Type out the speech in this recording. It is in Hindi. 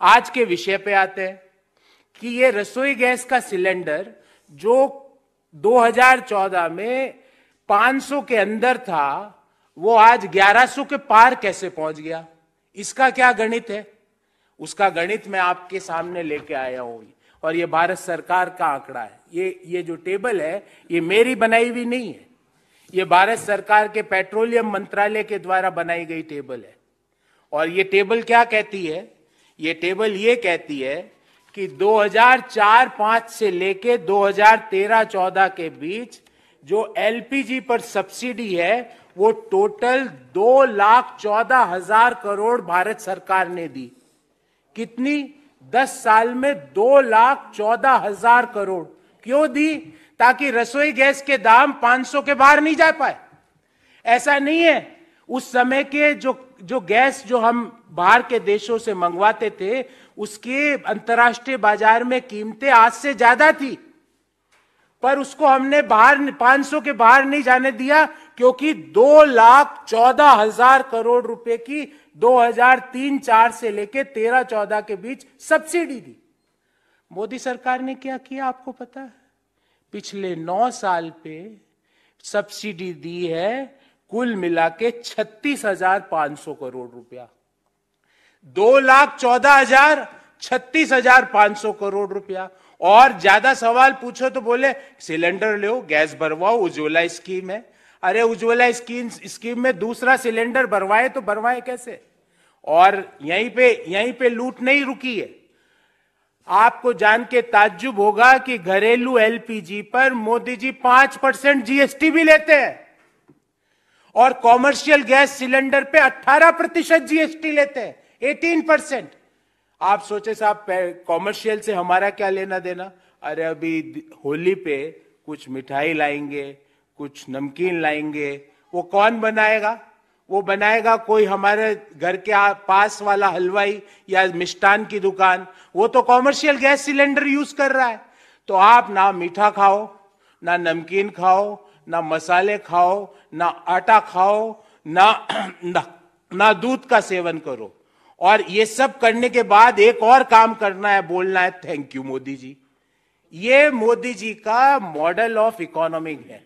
आज के विषय पे आते हैं कि ये रसोई गैस का सिलेंडर जो 2014 में 500 के अंदर था वो आज 1100 के पार कैसे पहुंच गया इसका क्या गणित है उसका गणित मैं आपके सामने लेके आया हूं और ये भारत सरकार का आंकड़ा है ये ये जो टेबल है ये मेरी बनाई हुई नहीं है ये भारत सरकार के पेट्रोलियम मंत्रालय के द्वारा बनाई गई टेबल है और ये टेबल क्या कहती है ये टेबल ये कहती है कि 2004-5 से लेके 2013-14 के बीच जो एलपीजी पर सब्सिडी है वो टोटल दो लाख चौदह हजार करोड़ भारत सरकार ने दी कितनी दस साल में दो लाख चौदह हजार करोड़ क्यों दी ताकि रसोई गैस के दाम 500 के बाहर नहीं जा पाए ऐसा नहीं है उस समय के जो जो गैस जो हम बाहर के देशों से मंगवाते थे उसके अंतर्राष्ट्रीय बाजार में कीमतें आज से ज्यादा थी पर उसको हमने बाहर 500 के बाहर नहीं जाने दिया क्योंकि दो लाख चौदह हजार करोड़ रुपए की 2003 चार से लेकर 13 चौदह के बीच सब्सिडी दी मोदी सरकार ने क्या किया आपको पता है पिछले नौ साल पे सब्सिडी दी है कुल मिला के छत्तीस हजार पांच सौ करोड़ रुपया दो लाख चौदह हजार छत्तीस हजार पांच सौ करोड़ रुपया और ज्यादा सवाल पूछो तो बोले सिलेंडर लो गैस भरवाओ उज्ज्वला स्कीम है अरे उज्ज्वला स्कीम स्कीम में दूसरा सिलेंडर भरवाए तो भरवाए कैसे और यहीं पे यहीं पे लूट नहीं रुकी है आपको जान के ताज्जुब होगा कि घरेलू एलपीजी पर मोदी जी पांच परसेंट जीएसटी भी लेते हैं और कॉमर्शियल गैस सिलेंडर पे 18 प्रतिशत जीएसटी लेते हैं एटीन परसेंट आप सोचे साहब कॉमर्शियल से हमारा क्या लेना देना अरे अभी होली पे कुछ मिठाई लाएंगे कुछ नमकीन लाएंगे वो कौन बनाएगा वो बनाएगा कोई हमारे घर के पास वाला हलवाई या मिष्टान की दुकान वो तो कॉमर्शियल गैस सिलेंडर यूज कर रहा है तो आप ना मीठा खाओ ना नमकीन खाओ ना मसाले खाओ ना आटा खाओ ना ना, ना दूध का सेवन करो और ये सब करने के बाद एक और काम करना है बोलना है थैंक यू मोदी जी ये मोदी जी का मॉडल ऑफ इकोनॉमिक है